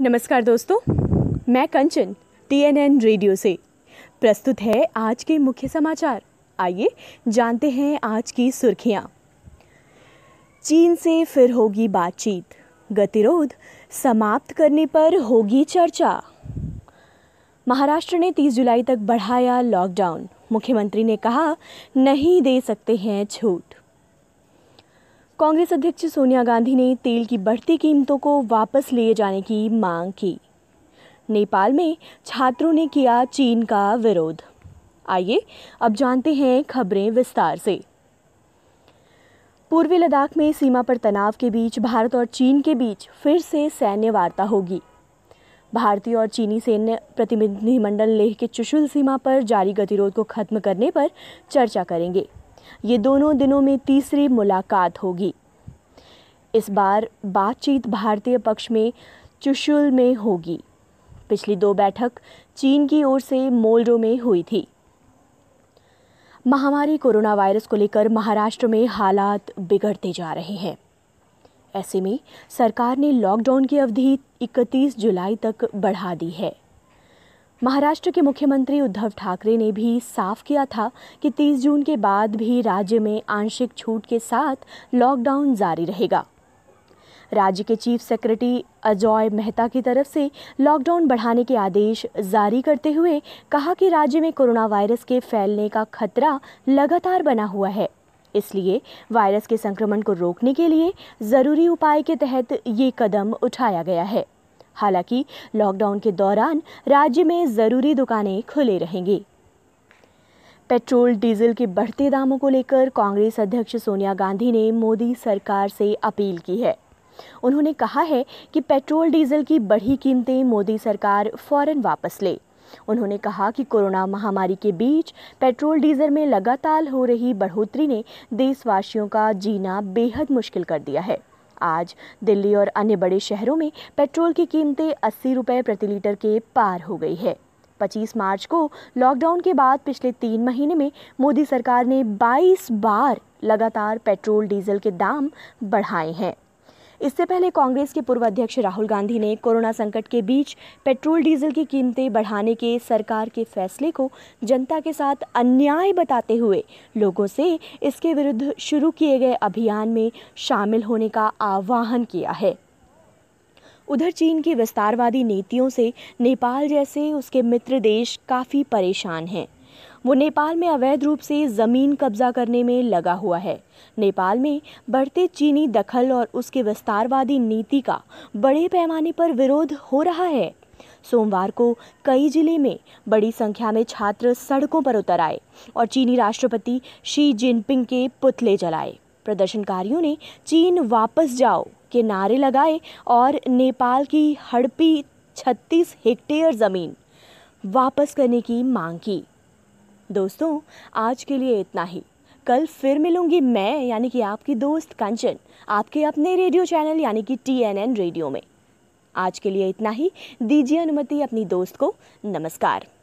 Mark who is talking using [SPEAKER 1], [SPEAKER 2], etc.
[SPEAKER 1] नमस्कार दोस्तों मैं कंचन टीएनएन रेडियो से प्रस्तुत है आज के मुख्य समाचार आइए जानते हैं आज की सुर्खियां चीन से फिर होगी बातचीत गतिरोध समाप्त करने पर होगी चर्चा महाराष्ट्र ने 30 जुलाई तक बढ़ाया लॉकडाउन मुख्यमंत्री ने कहा नहीं दे सकते हैं छूट कांग्रेस अध्यक्ष सोनिया गांधी ने तेल की बढ़ती कीमतों को वापस लिए जाने की मांग की नेपाल में छात्रों ने किया चीन का विरोध आइए अब जानते हैं खबरें विस्तार से पूर्वी लद्दाख में सीमा पर तनाव के बीच भारत और चीन के बीच फिर से सैन्य वार्ता होगी भारतीय और चीनी सैन्य प्रतिनिधिमंडल लेह के चुशुल सीमा पर जारी गतिरोध को खत्म करने पर चर्चा करेंगे ये दोनों दिनों में तीसरी मुलाकात होगी इस बार बातचीत भारतीय पक्ष में चुशुल में होगी पिछली दो बैठक चीन की ओर से मोल्डो में हुई थी महामारी कोरोना वायरस को लेकर महाराष्ट्र में हालात बिगड़ते जा रहे हैं ऐसे में सरकार ने लॉकडाउन की अवधि 31 जुलाई तक बढ़ा दी है महाराष्ट्र के मुख्यमंत्री उद्धव ठाकरे ने भी साफ किया था कि 30 जून के बाद भी राज्य में आंशिक छूट के साथ लॉकडाउन जारी रहेगा राज्य के चीफ सेक्रेटरी अजॉय मेहता की तरफ से लॉकडाउन बढ़ाने के आदेश जारी करते हुए कहा कि राज्य में कोरोना वायरस के फैलने का खतरा लगातार बना हुआ है इसलिए वायरस के संक्रमण को रोकने के लिए ज़रूरी उपाय के तहत ये कदम उठाया गया है हालांकि लॉकडाउन के दौरान राज्य में ज़रूरी दुकानें खुले रहेंगी पेट्रोल डीजल के बढ़ते दामों को लेकर कांग्रेस अध्यक्ष सोनिया गांधी ने मोदी सरकार से अपील की है उन्होंने कहा है कि पेट्रोल डीजल की बढ़ी कीमतें मोदी सरकार फौरन वापस ले उन्होंने कहा कि कोरोना महामारी के बीच पेट्रोल डीजल में लगातार हो रही बढ़ोतरी ने देशवासियों का जीना बेहद मुश्किल कर दिया है आज दिल्ली और अन्य बड़े शहरों में पेट्रोल की कीमतें अस्सी रुपये प्रति लीटर के पार हो गई है 25 मार्च को लॉकडाउन के बाद पिछले तीन महीने में मोदी सरकार ने 22 बार लगातार पेट्रोल डीजल के दाम बढ़ाए हैं इससे पहले कांग्रेस के पूर्व अध्यक्ष राहुल गांधी ने कोरोना संकट के बीच पेट्रोल डीजल की कीमतें बढ़ाने के सरकार के फैसले को जनता के साथ अन्याय बताते हुए लोगों से इसके विरुद्ध शुरू किए गए अभियान में शामिल होने का आह्वान किया है उधर चीन की विस्तारवादी नीतियों से नेपाल जैसे उसके मित्र देश काफ़ी परेशान हैं वो नेपाल में अवैध रूप से ज़मीन कब्जा करने में लगा हुआ है नेपाल में बढ़ते चीनी दखल और उसके विस्तारवादी नीति का बड़े पैमाने पर विरोध हो रहा है सोमवार को कई जिले में बड़ी संख्या में छात्र सड़कों पर उतर आए और चीनी राष्ट्रपति शी जिनपिंग के पुतले जलाए प्रदर्शनकारियों ने चीन वापस जाओ के नारे लगाए और नेपाल की हड़पी 36 हेक्टेयर ज़मीन वापस करने की मांग की दोस्तों आज के लिए इतना ही कल फिर मिलूंगी मैं यानी कि आपकी दोस्त कंचन आपके अपने रेडियो चैनल यानी कि टी एन एन रेडियो में आज के लिए इतना ही दीजिए अनुमति अपनी दोस्त को नमस्कार